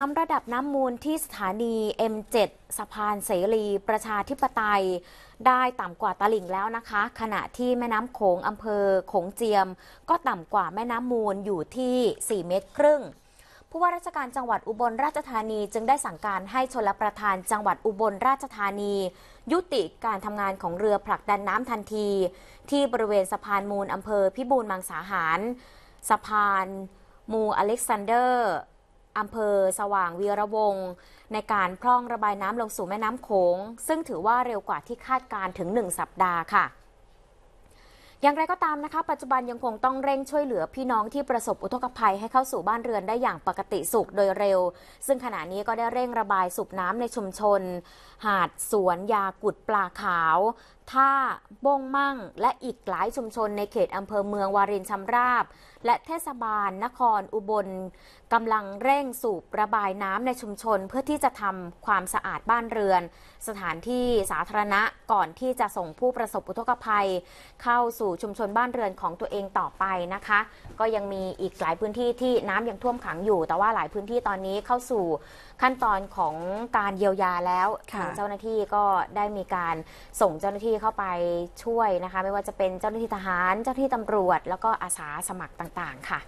น้ำระดับน้ำมูลที่สถานี M7 สะพานเสรี ประชาธิปไตยได้ต่ำกว่าตลิ่งแล้วนะคะ ขณะที่แม่น้ำโขงอำเภอโขงเจียม ก็ต่ำกว่าแม่น้ำมูลอยู่ที่ 4 เมตรครึ่ง ผู้ว่าราชการจังหวัดอุบลราชธานีจึงได้สั่งการให้ชลประทานจังหวัดอุบลราชธานี ยุติการทำงานของเรือผลักดันน้ำทันที ที่บริเวณสะพานมูลอำเภอพิบูลมังสาหารสะพานมูอเล็กซานเดอร์อำเภอ สว่างวีระวงในการพร่องระบายน้ำลงสู่แม่น้ำโขงซึ่งถือว่าเร็วกว่าที่คาดการถึง 1 สัปดาห์ค่ะอย่างไรก็ตามนะคะปัจจุบันยังคงต้องเร่งช่วยเหลือพี่น้องที่ประสบอุทกภัยให้เข้าสู่บ้านเรือนได้อย่างปกติสุขโดยเร็ว ซึ่งขณะนี้ก็ได้เร่งระบายสูบน้ำในชุมชน หาดสวนยากุดปลาขาวท่าบงมั่งและอีกหลายชุมชนในเขตอำเภอเมืองวารินชำราบ และเทศบาล นครอุบลกำลังเร่งสูบระบายน้ำในชุมชนเพื่อที่จะทำความสะอาดบ้านเรือน สถานที่สาธารณะก่อนที่จะส่งผู้ประสบอุทกภัย เข้าสูู่่ชุมชนบ้านเรือนของตัวเองต่อไปนะคะ ก็ยังมีอีกหลายพื้นที่ที่น้ำยังท่วมขังอยู่ แต่ว่าหลายพื้นที่ตอนนี้เข้าสู่ขั้นตอนของการเยียวยาแล้วทางเจ้าหน้าที่ก็ได้มีการส่งเจ้าหน้าที่เข้าไปช่วยนะคะ ไม่ว่าจะเป็นเจ้าหน้าที่ทหารเจ้าหน้าที่ตำรวจ แล้วก็อาสาสมัครต่างๆ ค่ะ